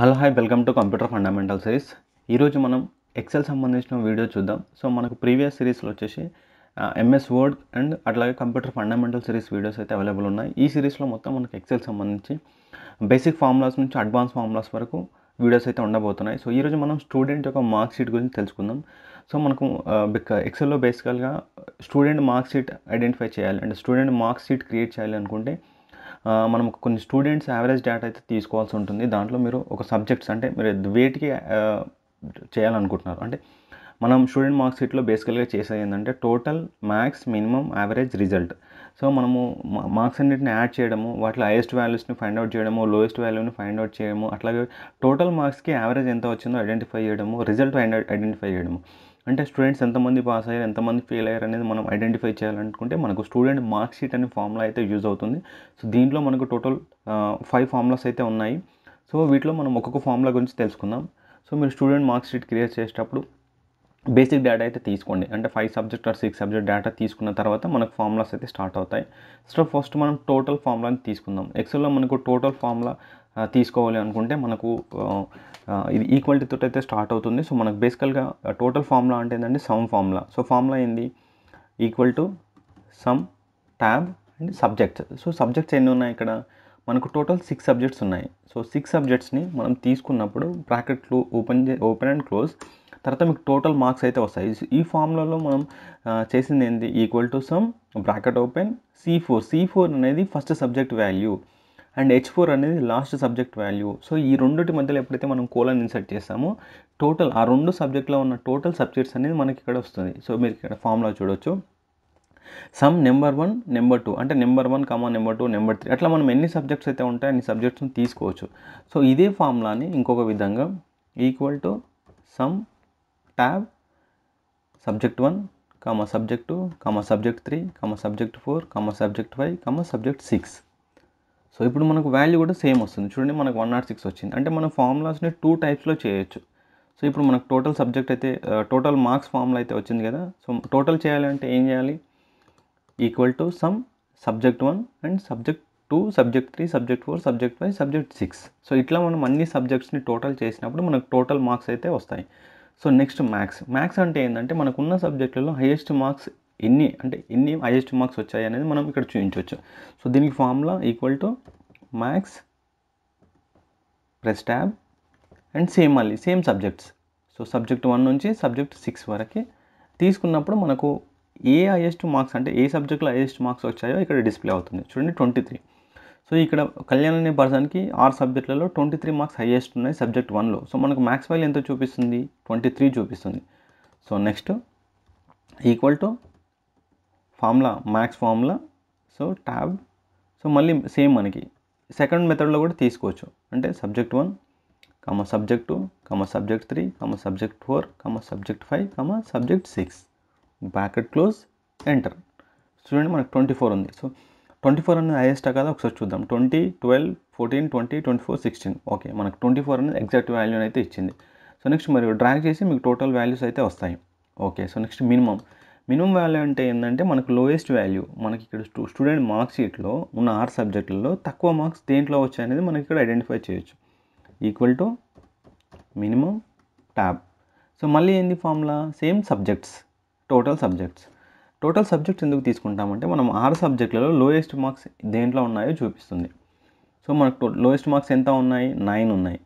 hello hi welcome to computer fundamental series ఈరోజు మనం XL సంబంధించిన వీడియో చూద్దాం సో మనకు ప్రీవియస్ సిరీస్లో వచ్చేసి ఎంఎస్ వర్డ్ అండ్ అట్లాగే కంప్యూటర్ ఫండమెంటల్ సిరీస్ వీడియోస్ అయితే అవైలబుల్ ఉన్నాయి ఈ సిరీస్లో మొత్తం మనకు ఎక్సెల్ సంబంధించి బేసిక్ ఫార్ములాస్ నుంచి అడ్వాన్స్ ఫార్ములాస్ వరకు వీడియోస్ అయితే ఉండబోతున్నాయి సో ఈరోజు మనం స్టూడెంట్ యొక్క మార్క్ షీట్ గురించి తెలుసుకుందాం సో మనకు ఎక్సెల్లో బేసికల్గా స్టూడెంట్ మార్క్ షీట్ ఐడెంటిఫై చేయాలి and student mark sheet create చేయాలి అనుకుంటే మనం కొన్ని స్టూడెంట్స్ యావరేజ్ డేటా అయితే తీసుకోవాల్సి ఉంటుంది దాంట్లో మీరు ఒక సబ్జెక్ట్స్ అంటే మీరు వేటికి చేయాలనుకుంటున్నారు అంటే మనం స్టూడెంట్ మార్క్స్ షీట్లో బేసికల్గా చేసేది ఏంటంటే total max minimum average result so మనము మార్క్స్ అన్నిటిని యాడ్ చేయడము వాటిలో హైయెస్ట్ వాల్యూస్ని ఫైండ్ అవుట్ చేయడము లోయెస్ట్ వాల్యూని ఫైండ్ అవుట్ చేయడము అట్లాగే టోటల్ మార్క్స్కి యావరేజ్ ఎంత వచ్చిందో ఐడెంటిఫై చేయడము రిజల్ట్ ఐడెంటిఫై చేయడము అంటే స్టూడెంట్స్ ఎంతమంది పాస్ అయ్యారు ఎంతమంది ఫెయిల్ అయ్యారు అనేది మనం ఐడెంటిఫై చేయాలనుకుంటే మనకు స్టూడెంట్ మార్క్షీట్ అనే ఫార్ములా అయితే యూజ్ అవుతుంది సో దీంట్లో మనకు టోటల్ ఫైవ్ ఫార్ములాస్ అయితే ఉన్నాయి సో వీటిలో మనం ఒక్కొక్క ఫార్ములా గురించి తెలుసుకుందాం సో మీరు స్టూడెంట్ మార్క్షీట్ క్రియేట్ చేసేటప్పుడు బేసిక్ డేటా అయితే తీసుకోండి అంటే five subject or six subject data తీసుకున్న తర్వాత మనకు ఫార్ములాస్ అయితే స్టార్ట్ అవుతాయి సో ఫస్ట్ మనం టోటల్ ఫార్ములాని తీసుకుందాం ఎక్సెల్లో మనకు టోటల్ ఫార్ములా తీసుకోవాలి అనుకుంటే మనకు ఇది ఈక్వాలిటీ తోటి అయితే స్టార్ట్ అవుతుంది సో మనకు బేసికల్గా టోటల్ ఫార్ములా అంటే ఏంటంటే సమ్ ఫార్ములా సో ఫార్ములా ఏంది equal to sum tab and subjects so subjects ఎన్ని ఉన్నాయి ఇక్కడ మనకు టోటల్ సిక్స్ సబ్జెక్ట్స్ ఉన్నాయి సో సిక్స్ సబ్జెక్ట్స్ని మనం తీసుకున్నప్పుడు బ్రాకెట్లు ఓపెన్ ఓపెన్ అండ్ క్లోజ్ తర్వాత మీకు టోటల్ మార్క్స్ అయితే వస్తాయి ఈ ఫార్ములాలో మనం చేసింది ఏంటి equal to sum bracket open C four C four అనేది first subject value and H four అనేది లాస్ట్ సబ్జెక్ట్ వాల్యూ సో ఈ రెండుటి మధ్యలో ఎప్పుడైతే మనం కోలన్ ఇన్సర్ట్ చేస్తామో టోటల్ ఆ రెండు సబ్జెక్ట్లో ఉన్న టోటల్ సబ్జెక్ట్స్ అనేది మనకి ఇక్కడ వస్తుంది సో మీరు ఇక్కడ ఫామ్లో చూడొచ్చు sum number one number two అంటే number one comma number two number three అట్లా మనం ఎన్ని సబ్జెక్ట్స్ అయితే ఉంటాయో అన్ని సబ్జెక్ట్స్ని తీసుకోవచ్చు సో ఇదే ఫార్ములాని ఇంకొక విధంగా equal to sum tab subject one comma subject comma subject three comma subject four comma subject five comma subject six so ఇప్పుడు మనకు వాల్యూ కూడా సేమ్ వస్తుంది చూడండి మనకు వన్ నాట్ సిక్స్ వచ్చింది అంటే మన ఫార్ములాస్ని టూ టైప్స్లో చేయొచ్చు సో ఇప్పుడు మనకు టోటల్ సబ్జెక్ట్ అయితే టోటల్ మార్క్స్ ఫార్ములా అయితే వచ్చింది కదా సో టోటల్ చేయాలంటే ఏం చేయాలి equal to sum subject one and subject two subject three subject four subject five subject six so ఇట్లా మనం అన్ని సబ్జెక్ట్స్ని టోటల్ చేసినప్పుడు మనకు టోటల్ మార్క్స్ అయితే వస్తాయి సో నెక్స్ట్ మ్యాథ్స్ మ్యాథ్స్ అంటే ఏంటంటే మనకున్న సబ్జెక్టులలో హయ్యెస్ట్ మార్క్స్ ఎన్ని అంటే ఎన్ని హైయెస్ట్ మార్క్స్ వచ్చాయి అనేది మనం ఇక్కడ చూపించవచ్చు సో దీనికి formula equal to maths press tab and same మళ్ళీ same subjects so subject one నుంచి సబ్జెక్ట్ సిక్స్ వరకు తీసుకున్నప్పుడు మనకు ఏ హైయెస్ట్ మార్క్స్ అంటే ఏ సబ్జెక్ట్లో హైయెస్ట్ మార్క్స్ వచ్చాయో ఇక్కడ డిస్ప్లే అవుతుంది చూడండి ట్వంటీ త్రీ సో ఇక్కడ కళ్యాణ్ అనే పర్సన్కి ఆరు సబ్జెక్టులలో ట్వంటీ త్రీ మార్క్స్ హైయెస్ట్ ఉన్నాయి సబ్జెక్ట్ వన్లో సో మనకు మ్యాథ్స్ వాల్యూ ఎంత చూపిస్తుంది ట్వంటీ త్రీ చూపిస్తుంది so next equal to formula max formula so tab so మళ్ళీ సేమ్ మనకి సెకండ్ మెథడ్లో కూడా తీసుకోవచ్చు అంటే subject one comma subject two comma subject three comma subject four comma subject five comma subject six bracket close enter చూడండి మనకు twenty four ఉంది so twenty four అనేది హైయెస్ట్ కదా ఒకసారి చూద్దాం twenty twelve fourteen twenty twenty four sixteen okay మనకు twenty four అనేది exact value అయితే ఇచ్చింది సో నెక్స్ట్ మరి డ్రాగ్ చేసి మీకు టోటల్ వాల్యూస్ అయితే వస్తాయి okay so next minimum minimum value అంటే ఏంటంటే మనకు లోయెస్ట్ వాల్యూ మనకి ఇక్కడ స్టూ స్టూడెంట్ మార్క్స్ షీట్లో ఉన్న ఆరు సబ్జెక్టులలో తక్కువ మార్క్స్ దేంట్లో వచ్చాయనేది మనకి ఇక్కడ ఐడెంటిఫై చేయొచ్చు equal to minimum tab so మళ్ళీ ఏంది formula same subjects total subjects total subjects ఎందుకు తీసుకుంటామంటే మనం ఆరు సబ్జెక్టులలో లోయెస్ట్ మార్క్స్ దేంట్లో ఉన్నాయో చూపిస్తుంది సో మనకు లోయెస్ట్ మార్క్స్ ఎంత ఉన్నాయి నైన్ ఉన్నాయి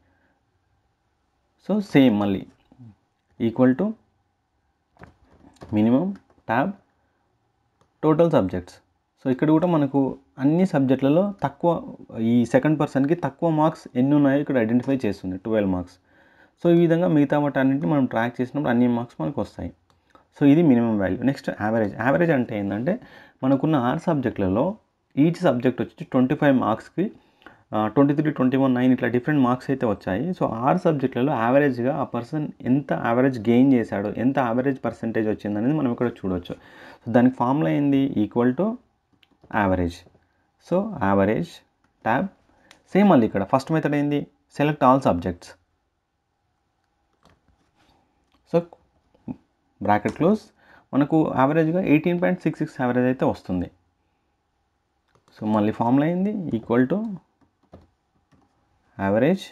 సో సేమ్ మళ్ళీ equal to minimum tab total subjects so ఇక్కడ కూడా మనకు అన్ని సబ్జెక్టులలో తక్కువ ఈ సెకండ్ పర్సన్కి తక్కువ మార్క్స్ ఎన్ని ఉన్నాయో ఇక్కడ ఐడెంటిఫై చేస్తుంది ట్వెల్వ్ మార్క్స్ సో ఈ విధంగా మిగతా వాటన్నింటిని మనం ట్రాక్ చేసినప్పుడు అన్ని మార్క్స్ మనకు వస్తాయి సో ఇది minimum value next average average అంటే ఏంటంటే మనకున్న ఆరు సబ్జెక్టులలో ఈచ్ సబ్జెక్ట్ వచ్చి ట్వంటీ ఫైవ్ మార్క్స్కి twenty three twenty one nine ఇట్లా డిఫరెంట్ మార్క్స్ అయితే వచ్చాయి సో ఆరు సబ్జెక్టులలో యావరేజ్గా ఆ పర్సన్ ఎంత యావరేజ్ గెయిన్ చేశాడో ఎంత యావరేజ్ పర్సంటేజ్ వచ్చింది అనేది మనం ఇక్కడ చూడవచ్చు సో దానికి ఫామ్లో ఏంది equal to average so average tab same మళ్ళీ ఇక్కడ ఫస్ట్ మెథడ్ ఏంది select all subjects so bracket close మనకు యావరేజ్గా eighteen point six six average అయితే వస్తుంది సో మళ్ళీ ఫామ్లో అయింది equal to average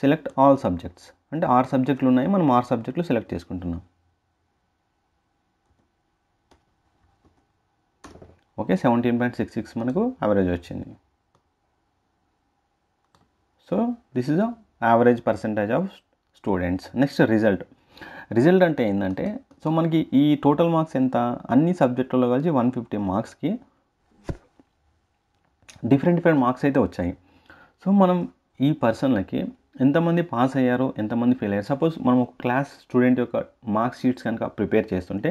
select all subjects అంటే ఆరు సబ్జెక్టులు ఉన్నాయి మనం ఆరు సబ్జెక్టులు సెలెక్ట్ చేసుకుంటున్నాం okay seventeen point six six మనకు యావరేజ్ వచ్చింది so this is a average percentage of students next result result అంటే ఏంటంటే సో మనకి ఈ టోటల్ మార్క్స్ ఎంత అన్ని సబ్జెక్టుల్లో కలిసి వన్ ఫిఫ్టీ మార్క్స్కి డిఫరెంట్ డిఫరెంట్ మార్క్స్ అయితే వచ్చాయి సో మనం ఈ పర్సన్లకి ఎంతమంది పాస్ అయ్యారో ఎంతమంది ఫెయిల్ అయ్యారు సపోజ్ మనం ఒక క్లాస్ స్టూడెంట్ యొక్క మార్క్స్ షీట్స్ కనుక ప్రిపేర్ చేస్తుంటే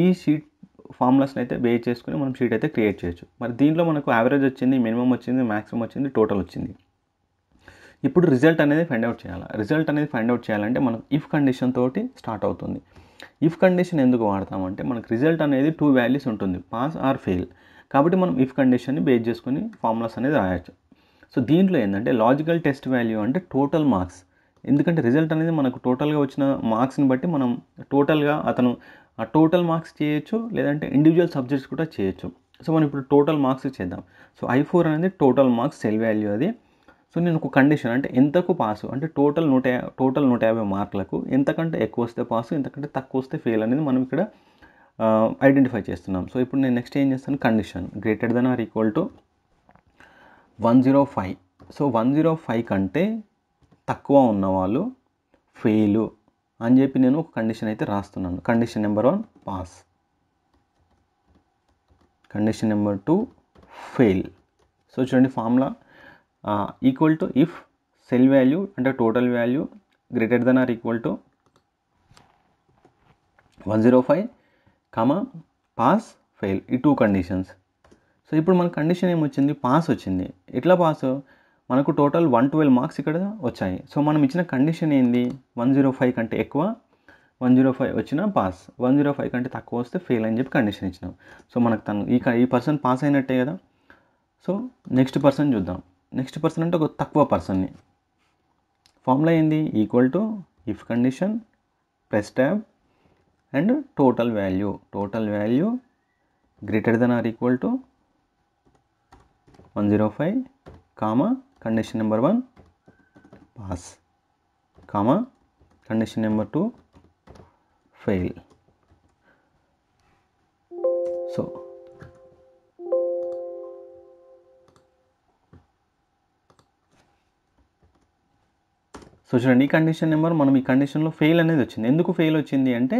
ఈ షీట్ ఫార్ములాస్ని అయితే బేస్ చేసుకుని మనం షీట్ అయితే క్రియేట్ చేయొచ్చు మరి దీంట్లో మనకు యావరేజ్ వచ్చింది మినిమం వచ్చింది మ్యాక్సిమం వచ్చింది టోటల్ వచ్చింది ఇప్పుడు రిజల్ట్ అనేది ఫైండ్ అవుట్ చేయాలి రిజల్ట్ అనేది ఫైండ్ అవుట్ చేయాలంటే మనం ఇఫ్ కండిషన్ తోటి స్టార్ట్ అవుతుంది ఇఫ్ కండిషన్ ఎందుకు వాడతామంటే మనకు రిజల్ట్ అనేది టూ వాల్యూస్ ఉంటుంది పాస్ ఆర్ ఫెయిల్ కాబట్టి మనం ఇఫ్ కండిషన్ని బేస్ చేసుకుని ఫార్ములాస్ అనేది రాయొచ్చు సో దీంట్లో ఏంటంటే లాజికల్ టెస్ట్ వాల్యూ అంటే టోటల్ మార్క్స్ ఎందుకంటే రిజల్ట్ అనేది మనకు టోటల్గా వచ్చిన మార్క్స్ని బట్టి మనం టోటల్గా అతను ఆ టోటల్ మార్క్స్ చేయొచ్చు లేదంటే ఇండివిజువల్ సబ్జెక్ట్స్ కూడా చేయొచ్చు సో మనం ఇప్పుడు టోటల్ మార్క్స్ చేద్దాం సో ఐ ఫోర్ అనేది టోటల్ మార్క్స్ సెల్ వాల్యూ అది సో నేను ఒక కండిషన్ అంటే ఎంతకు పాసు అంటే టోటల్ నూట టోటల్ నూట యాభై మార్కులకు ఎంతకంటే ఎక్కువ వస్తే పాసు ఎంతకంటే తక్కువ వస్తే ఫెయిల్ అనేది మనం ఇక్కడ ఐడెంటిఫై చేస్తున్నాం సో ఇప్పుడు నేను నెక్స్ట్ ఏం చేస్తాను condition greater than or equal to one zero five so one zero five కంటే తక్కువ ఉన్నవాళ్ళు ఫెయిలు అని చెప్పి నేను ఒక కండిషన్ అయితే రాస్తున్నాను condition number one pass condition number two fail so చూడండి formula equal to if cell value అంటే total value greater than or equal to one zero five comma pass fail ఈ టూ కండిషన్స్ సో ఇప్పుడు మన condition ఏమొచ్చింది pass వచ్చింది ఎట్లా pass మనకు total one twelve marks ఇక్కడ వచ్చాయి సో మనం ఇచ్చిన కండిషన్ ఏంది వన్ జీరో ఫైవ్ కంటే ఎక్కువ వన్ జీరో ఫైవ్ వచ్చినా పాస్ వన్ జీరో ఫైవ్ కంటే తక్కువ వస్తే ఫెయిల్ అని చెప్పి కండిషన్ ఇచ్చినాం సో మనకు తను ఈ ఈ పర్సన్ పాస్ అయినట్టే కదా సో నెక్స్ట్ పర్సన్ చూద్దాం నెక్స్ట్ పర్సన్ అంటే ఒక తక్కువ పర్సన్ని ఫార్ములా ఏంది equal to if condition press tab and total value total value greater than or equal to one zero five comma condition number one pass comma condition number two fail so so చూడండి ఈ condition number మనం ఈ కండిషన్లో fail అనేది వచ్చింది ఎందుకు fail వచ్చింది అంటే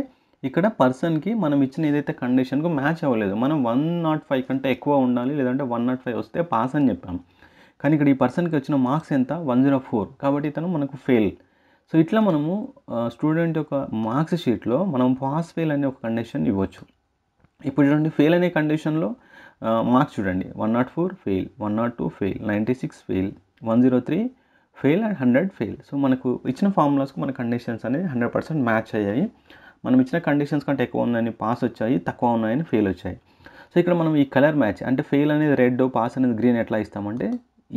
ఇక్కడ పర్సన్కి మనం ఇచ్చిన ఏదైతే కండిషన్కు మ్యాచ్ అవ్వలేదు మనం వన్ నాట్ ఫైవ్ కంటే ఎక్కువ ఉండాలి లేదంటే వన్ నాట్ ఫైవ్ వస్తే పాస్ అని చెప్పాము కానీ ఇక్కడ ఈ పర్సన్కి వచ్చిన మార్క్స్ ఎంత వన్ జీరో ఫోర్ కాబట్టి ఇతను మనకు ఫెయిల్ సో ఇట్లా మనము స్టూడెంట్ యొక్క మార్క్స్ షీట్లో మనం పాస్ ఫెయిల్ అనే ఒక కండిషన్ ఇవ్వచ్చు ఇప్పుడు చూడండి ఫెయిల్ అనే కండిషన్లో మార్క్స్ చూడండి one nought four fail one nought two fail ninety six fail one zero three fail and hundred fail so మనకు ఇచ్చిన ఫార్ములాస్కి మన కండిషన్స్ అనేది హండ్రెడ్ పర్సెంట్ మ్యాచ్ అయ్యాయి మనం ఇచ్చిన కండిషన్స్ కంటే ఎక్కువ ఉన్నాయని పాస్ వచ్చాయి తక్కువ ఉన్నాయని ఫెయిల్ వచ్చాయి సో ఇక్కడ మనం ఈ కలర్ మ్యాచ్ అంటే ఫెయిల్ అనేది రెడ్ పాస్ అనేది గ్రీన్ ఎట్లా ఇస్తామంటే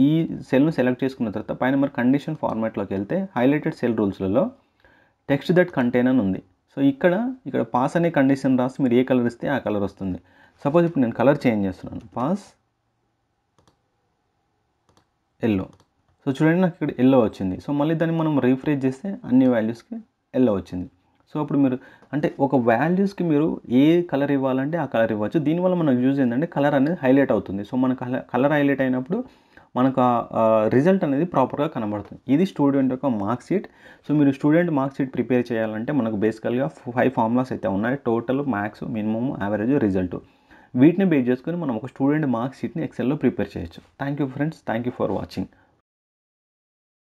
ఈ సెల్ను సెలెక్ట్ చేసుకున్న తర్వాత పైన మరి కండిషన్ ఫార్మాట్లోకి వెళ్తే హైలైటెడ్ సెల్ రూల్స్లలో టెక్స్ట్ దట్ కంటైన్ అని ఉంది సో ఇక్కడ ఇక్కడ పాస్ అనే కండిషన్ రాసి మీరు ఏ కలర్ ఇస్తే ఆ కలర్ వస్తుంది సపోజ్ ఇప్పుడు నేను కలర్ చేంజ్ చేస్తున్నాను పాస్ ఎల్లో సో చూడండి నాకు ఇక్కడ ఎల్లో వచ్చింది సో మళ్ళీ దాన్ని మనం రీఫ్రెష్ చేస్తే అన్ని వాల్యూస్కి ఎల్లో వచ్చింది సో అప్పుడు మీరు అంటే ఒక వాల్యూస్కి మీరు ఏ కలర్ ఇవ్వాలంటే ఆ కలర్ ఇవ్వచ్చు దీనివల్ల మనకు యూజ్ ఏంటంటే కలర్ అనేది హైలైట్ అవుతుంది సో మన కలర్ కలర్ హైలైట్ అయినప్పుడు మనకు రిజల్ట్ అనేది ప్రాపర్గా కనబడుతుంది ఇది స్టూడెంట్ యొక్క మార్క్ షీట్ సో మీరు స్టూడెంట్ మార్క్ షీట్ ప్రిపేర్ చేయాలంటే మనకు బేసికల్గా ఫైవ్ ఫార్ములాస్ అయితే ఉన్నాయి total max minimum average result వీటిని బేస్ చేసుకొని మనం ఒక స్టూడెంట్ మార్క్ షీట్ని ఎక్సెల్లో ప్రిపేర్ చేయొచ్చు thank you friends thank you for watching